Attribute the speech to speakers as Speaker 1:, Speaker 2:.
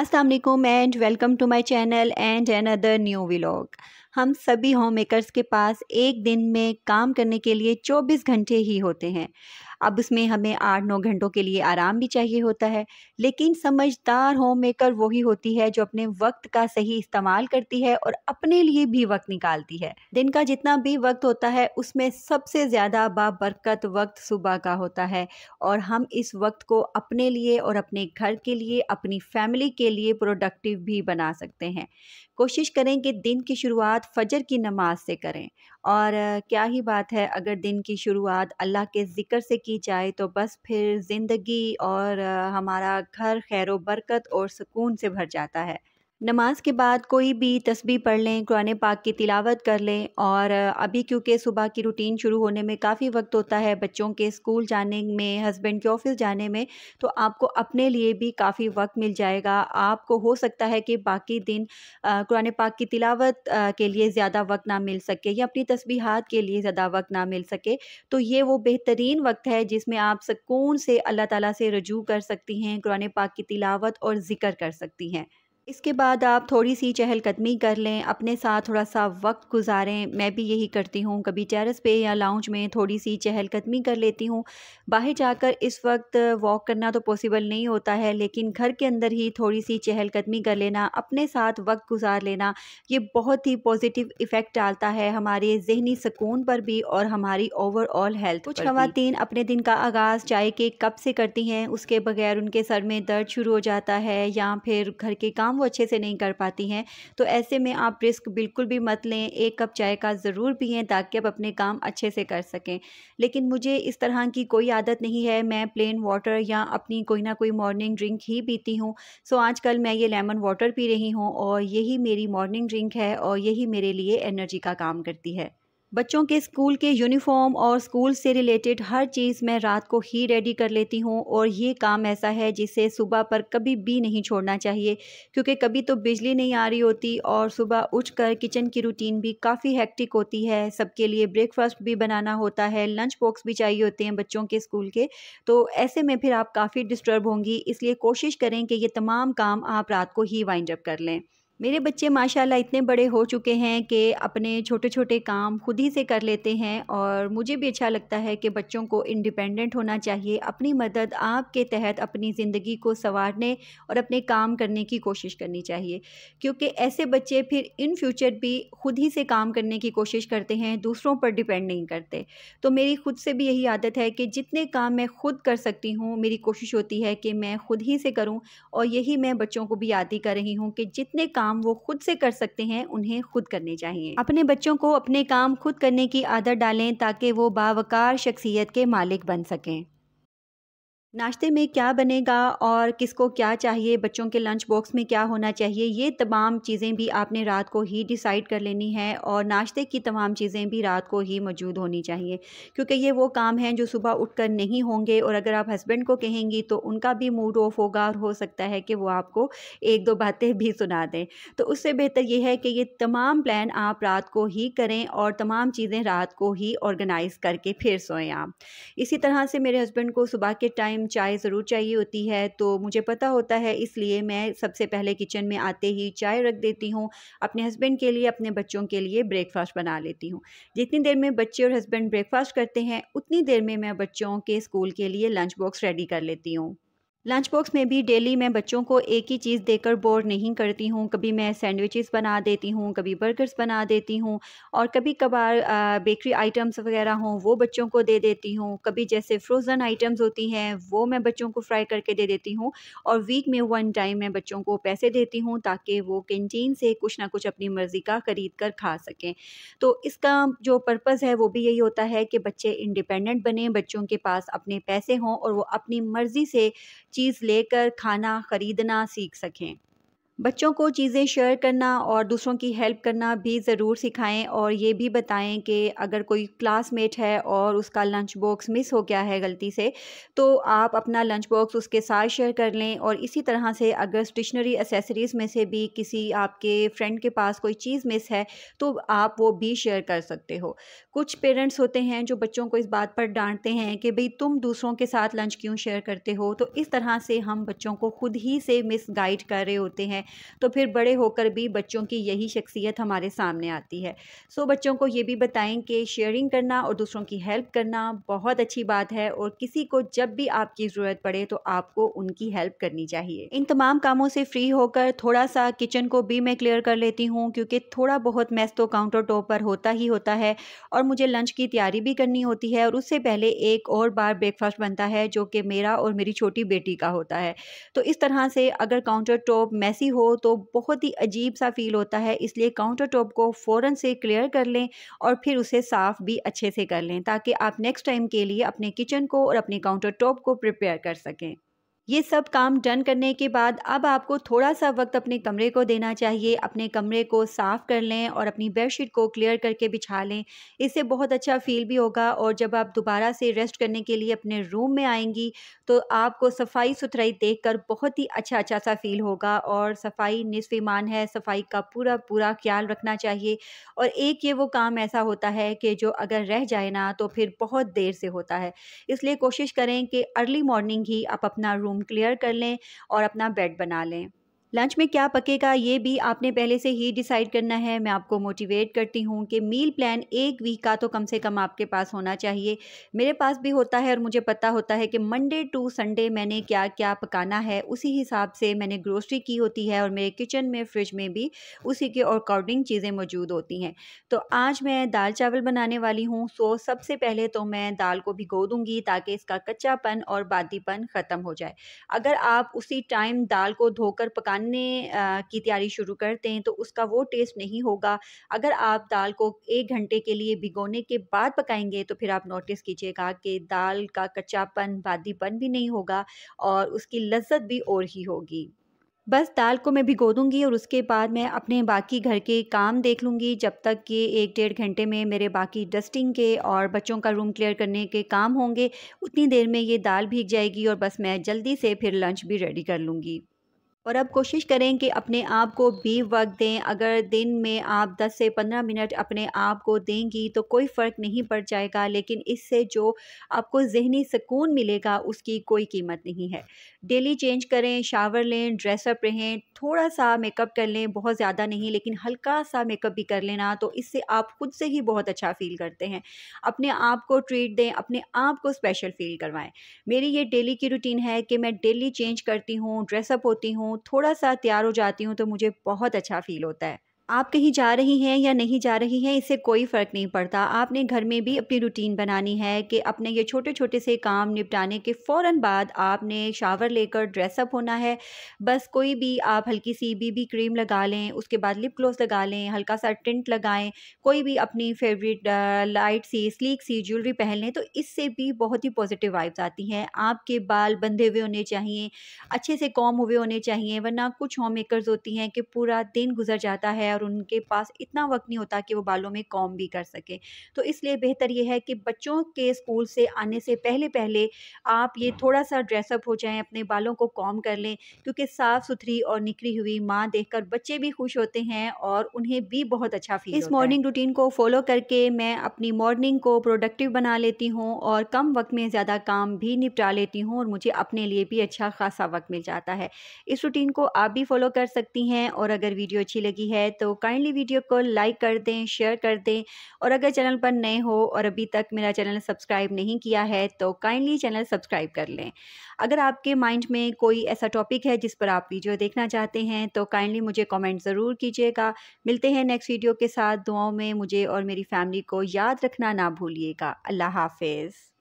Speaker 1: Assalamualaikum and welcome to my channel and another new vlog. हम सभी home makers के पास एक दिन में काम करने के लिए 24 घंटे ही होते हैं अब उसमें हमें आठ नौ घंटों के लिए आराम भी चाहिए होता है लेकिन समझदार होम मेकर वही होती है जो अपने वक्त का सही इस्तेमाल करती है और अपने लिए भी वक्त निकालती है दिन का जितना भी वक्त होता है उसमें सबसे ज़्यादा बाबरकत वक्त सुबह का होता है और हम इस वक्त को अपने लिए और अपने घर के लिए अपनी फैमिली के लिए प्रोडक्टिव भी बना सकते हैं कोशिश करें कि दिन की शुरुआत शुरुआत फ़जर की नमाज से करें और क्या ही बात है अगर दिन की शुरुआत अल्लाह के ज़िक्र से की जाए तो बस फिर ज़िंदगी और हमारा घर खैर बरकत और सुकून से भर जाता है नमाज के बाद कोई भी तस्बी पढ़ लें कुरान पाक की तिलावत कर लें और अभी क्योंकि सुबह की रूटीन शुरू होने में काफ़ी वक्त होता है बच्चों के स्कूल जाने में हस्बैंड के ऑफिस जाने में तो आपको अपने लिए भी काफ़ी वक्त मिल जाएगा आपको हो सकता है कि बाकी दिन कुरान पाक की तिलावत के लिए ज़्यादा वक्त ना मिल सके या अपनी तस्बीहात के लिए ज़्यादा वक्त ना मिल सके तो ये वो बेहतरीन वक्त है जिसमें आप सकून से अल्लाह ताली से रजू कर सकती हैं कुरान पाक की तिलावत और ज़िक्र कर सकती हैं इसके बाद आप थोड़ी सी चहलकदमी कर लें अपने साथ थोड़ा सा वक्त गुजारें मैं भी यही करती हूँ कभी टेरेस पे या लाउंज में थोड़ी सी चहलकदमी कर लेती हूँ बाहर जाकर इस वक्त वॉक करना तो पॉसिबल नहीं होता है लेकिन घर के अंदर ही थोड़ी सी चहलकदमी कर लेना अपने साथ वक्त गुजार लेना ये बहुत ही पॉजिटिव इफ़ेक्ट डालता है हमारे जहनी सुकून पर भी और हमारी ओवरऑल हेल्थ कुछ खातन अपने दिन का आगाज़ चाय के कप से करती हैं उसके बगैर उनके सर में दर्द शुरू हो जाता है या फिर घर के काम काम वो अच्छे से नहीं कर पाती हैं तो ऐसे में आप रिस्क बिल्कुल भी मत लें एक कप चाय का ज़रूर पिएँ ताकि आप अपने काम अच्छे से कर सकें लेकिन मुझे इस तरह की कोई आदत नहीं है मैं प्लेन वाटर या अपनी कोई ना कोई मॉर्निंग ड्रिंक ही पीती हूँ सो आजकल मैं ये लेमन वाटर पी रही हूँ और यही मेरी मॉर्निंग ड्रिंक है और यही मेरे लिए एनर्जी का काम करती है बच्चों के स्कूल के यूनिफॉर्म और स्कूल से रिलेटेड हर चीज़ मैं रात को ही रेडी कर लेती हूँ और ये काम ऐसा है जिसे सुबह पर कभी भी नहीं छोड़ना चाहिए क्योंकि कभी तो बिजली नहीं आ रही होती और सुबह उठकर किचन की रूटीन भी काफ़ी हैक्टिक होती है सबके लिए ब्रेकफास्ट भी बनाना होता है लंच बॉक्स भी चाहिए होते हैं बच्चों के स्कूल के तो ऐसे में फिर आप काफ़ी डिस्टर्ब होंगी इसलिए कोशिश करें कि ये तमाम काम आप रात को ही वाइंड अप कर लें मेरे बच्चे माशाल्लाह इतने बड़े हो चुके हैं कि अपने छोटे छोटे काम खुद ही से कर लेते हैं और मुझे भी अच्छा लगता है कि बच्चों को इंडिपेंडेंट होना चाहिए अपनी मदद आपके तहत अपनी ज़िंदगी को संवारने और अपने काम करने की कोशिश करनी चाहिए क्योंकि ऐसे बच्चे फिर इन फ्यूचर भी खुद ही से काम करने की कोशिश करते हैं दूसरों पर डिपेंड नहीं करते तो मेरी खुद से भी यही आदत है कि जितने काम मैं खुद कर सकती हूँ मेरी कोशिश होती है कि मैं खुद ही से करूँ और यही मैं बच्चों को भी आदि कर रही हूँ कि जितने काम काम वो खुद से कर सकते हैं उन्हें खुद करने चाहिए अपने बच्चों को अपने काम खुद करने की आदत डालें ताकि वो बावकार शख्सियत के मालिक बन सकें नाश्ते में क्या बनेगा और किसको क्या चाहिए बच्चों के लंच बॉक्स में क्या होना चाहिए ये तमाम चीज़ें भी आपने रात को ही डिसाइड कर लेनी है और नाश्ते की तमाम चीज़ें भी रात को ही मौजूद होनी चाहिए क्योंकि ये वो काम हैं जो सुबह उठकर नहीं होंगे और अगर आप हस्बैंड को कहेंगी तो उनका भी मूड ऑफ होगा और हो सकता है कि वो आपको एक दो बातें भी सुना दें तो उससे बेहतर ये है कि ये तमाम प्लान आप रात को ही करें और तमाम चीज़ें रात को ही ऑर्गेनाइज़ करके फिर सोएँ आप इसी तरह से मेरे हस्बैंड को सुबह के टाइम गर्म चाय ज़रूर चाहिए होती है तो मुझे पता होता है इसलिए मैं सबसे पहले किचन में आते ही चाय रख देती हूँ अपने हस्बैंड के लिए अपने बच्चों के लिए ब्रेकफास्ट बना लेती हूँ जितनी देर में बच्चे और हस्बैंड ब्रेकफास्ट करते हैं उतनी देर में मैं बच्चों के स्कूल के लिए लंच बॉक्स रेडी कर लेती हूँ लंच बॉक्स में भी डेली मैं बच्चों को एक ही चीज़ देकर बोर नहीं करती हूँ कभी मैं सैंडविचेस बना देती हूँ कभी बर्गर्स बना देती हूँ और कभी कभार बेकरी आइटम्स वगैरह हों वो बच्चों को दे देती हूँ कभी जैसे फ्रोज़न आइटम्स होती हैं वो मैं बच्चों को फ्राई करके दे देती हूँ और वीक में वन टाइम मैं बच्चों को पैसे देती हूँ ताकि वो कैंटीन से कुछ ना कुछ अपनी मर्ज़ी का ख़रीद कर खा सकें तो इसका जो पर्पज़ है वो भी यही होता है कि बच्चे इंडिपेंडेंट बने बच्चों के पास अपने पैसे हों और वो अपनी मर्ज़ी से चीज़ लेकर खाना खरीदना सीख सकें बच्चों को चीज़ें शेयर करना और दूसरों की हेल्प करना भी ज़रूर सिखाएं और ये भी बताएं कि अगर कोई क्लासमेट है और उसका लंच बॉक्स मिस हो गया है गलती से तो आप अपना लंच बॉक्स उसके साथ शेयर कर लें और इसी तरह से अगर स्टेशनरी एसेसरीज़ में से भी किसी आपके फ्रेंड के पास कोई चीज़ मिस है तो आप वो भी शेयर कर सकते हो कुछ पेरेंट्स होते हैं जो बच्चों को इस बात पर डांटते हैं कि भाई तुम दूसरों के साथ लंच क्यों शेयर करते हो तो इस तरह से हम बच्चों को खुद ही से मिस गाइड कर रहे होते हैं तो फिर बड़े होकर भी बच्चों की यही शख्सियत हमारे सामने आती है सो बच्चों को ये भी बताएं कि शेयरिंग करना और दूसरों की हेल्प करना बहुत अच्छी बात है और किसी को जब भी आपकी ज़रूरत पड़े तो आपको उनकी हेल्प करनी चाहिए इन तमाम कामों से फ्री होकर थोड़ा सा किचन को भी मैं क्लियर कर लेती हूँ क्योंकि थोड़ा बहुत मैस तो काउंटर टॉप पर होता ही होता है और मुझे लंच की तैयारी भी करनी होती है और उससे पहले एक और बार ब्रेकफास्ट बनता है जो कि मेरा और मेरी छोटी बेटी का होता है तो इस तरह से अगर काउंटर टॉप मैसी हो तो बहुत ही अजीब सा फील होता है इसलिए काउंटर टॉप को फ़ौरन से क्लियर कर लें और फिर उसे साफ़ भी अच्छे से कर लें ताकि आप नेक्स्ट टाइम के लिए अपने किचन को और अपने काउंटर टॉप को प्रिपेयर कर सकें ये सब काम डन करने के बाद अब आपको थोड़ा सा वक्त अपने कमरे को देना चाहिए अपने कमरे को साफ़ कर लें और अपनी बेडशीट को क्लियर करके बिछा लें इससे बहुत अच्छा फील भी होगा और जब आप दोबारा से रेस्ट करने के लिए अपने रूम में आएंगी तो आपको सफाई सुथराई देखकर बहुत ही अच्छा अच्छा सा फील होगा और सफाई निसफ है सफाई का पूरा पूरा ख्याल रखना चाहिए और एक ये वो काम ऐसा होता है कि जो अगर रह जाए ना तो फिर बहुत देर से होता है इसलिए कोशिश करें कि अर्ली मॉर्निंग ही आप अपना रूम रूम क्लियर कर लें और अपना बेड बना लें लंच में क्या पकेगा ये भी आपने पहले से ही डिसाइड करना है मैं आपको मोटिवेट करती हूँ कि मील प्लान एक वीक का तो कम से कम आपके पास होना चाहिए मेरे पास भी होता है और मुझे पता होता है कि मंडे टू संडे मैंने क्या क्या पकाना है उसी हिसाब से मैंने ग्रोसरी की होती है और मेरे किचन में फ्रिज में भी उसी के अकॉर्डिंग चीज़ें मौजूद होती हैं तो आज मैं दाल चावल बनाने वाली हूँ सो सबसे पहले तो मैं दाल को भिगो दूँगी ताकि इसका कच्चापन और बादीपन ख़त्म हो जाए अगर आप उसी टाइम दाल को धोकर पकाने बनने की तैयारी शुरू करते हैं तो उसका वो टेस्ट नहीं होगा अगर आप दाल को एक घंटे के लिए भिगोने के बाद पकाएंगे तो फिर आप नोटिस कीजिएगा कि दाल का कच्चापन बादीपन भी नहीं होगा और उसकी लज्जत भी और ही होगी बस दाल को मैं भिगो दूंगी और उसके बाद मैं अपने बाकी घर के काम देख लूँगी जब तक कि एक डेढ़ घंटे में मेरे बाकी डस्टिंग के और बच्चों का रूम क्लियर करने के काम होंगे उतनी देर में ये दाल भीग जाएगी और बस मैं जल्दी से फिर लंच भी रेडी कर लूँगी और अब कोशिश करें कि अपने आप को भी वक्त दें अगर दिन में आप 10 से 15 मिनट अपने आप को देंगी तो कोई फ़र्क नहीं पड़ जाएगा लेकिन इससे जो आपको जहनी सुकून मिलेगा उसकी कोई कीमत नहीं है डेली चेंज करें शावर लें ड्रेसअप रहें थोड़ा सा मेकअप कर लें बहुत ज़्यादा नहीं लेकिन हल्का सा मेकअप भी कर लेना तो इससे आप खुद से ही बहुत अच्छा फील करते हैं अपने आप को ट्रीट दें अपने आप को स्पेशल फील करवाएं मेरी ये डेली की रूटीन है कि मैं डेली चेंज करती हूँ ड्रेसअप होती हूँ थोड़ा सा तैयार हो जाती हूँ तो मुझे बहुत अच्छा फील होता है आप कहीं जा रही हैं या नहीं जा रही हैं इससे कोई फ़र्क नहीं पड़ता आपने घर में भी अपनी रूटीन बनानी है कि अपने ये छोटे छोटे से काम निपटाने के फ़ौर बाद आपने शावर लेकर ड्रेसअप होना है बस कोई भी आप हल्की सी बीबी क्रीम लगा लें उसके बाद लिप ग्लोस लगा लें हल्का सा टिंट लगाएं कोई भी अपनी फेवरेट लाइट सी स्लीक सी ज्वेलरी पहन लें तो इससे भी बहुत ही पॉजिटिव वाइब्स आती हैं आपके बाल बंधे हुए होने चाहिए अच्छे से कॉम हुए होने चाहिए वरना कुछ होम मेकर्स होती हैं कि पूरा दिन गुजर जाता है है और उनके पास इतना वक्त नहीं होता कि वो बालों में कॉम भी कर सकें तो इसलिए बेहतर ये है कि बच्चों के स्कूल से आने से पहले पहले आप ये थोड़ा सा ड्रेसअप हो जाएं अपने बालों को कॉम कर लें क्योंकि साफ़ सुथरी और निखरी हुई माँ देख बच्चे भी खुश होते हैं और उन्हें भी बहुत अच्छा फील इस मॉर्निंग रूटीन को फॉलो करके मैं अपनी मॉर्निंग को प्रोडक्टिव बना लेती हूँ और कम वक्त में ज़्यादा काम भी निपटा लेती हूँ और मुझे अपने लिए भी अच्छा खासा वक्त मिल जाता है इस रूटीन को आप भी फॉलो कर सकती हैं और अगर वीडियो अच्छी लगी है तो तो काइंडली वीडियो को लाइक कर दें शेयर कर दें और अगर चैनल पर नए हो और अभी तक मेरा चैनल सब्सक्राइब नहीं किया है तो काइंडली चैनल सब्सक्राइब कर लें अगर आपके माइंड में कोई ऐसा टॉपिक है जिस पर आप वीडियो देखना चाहते हैं तो काइंडली मुझे कॉमेंट ज़रूर कीजिएगा मिलते हैं नेक्स्ट वीडियो के साथ दुआओं में मुझे और मेरी फैमिली को याद रखना ना भूलिएगा अल्लाह हाफिज़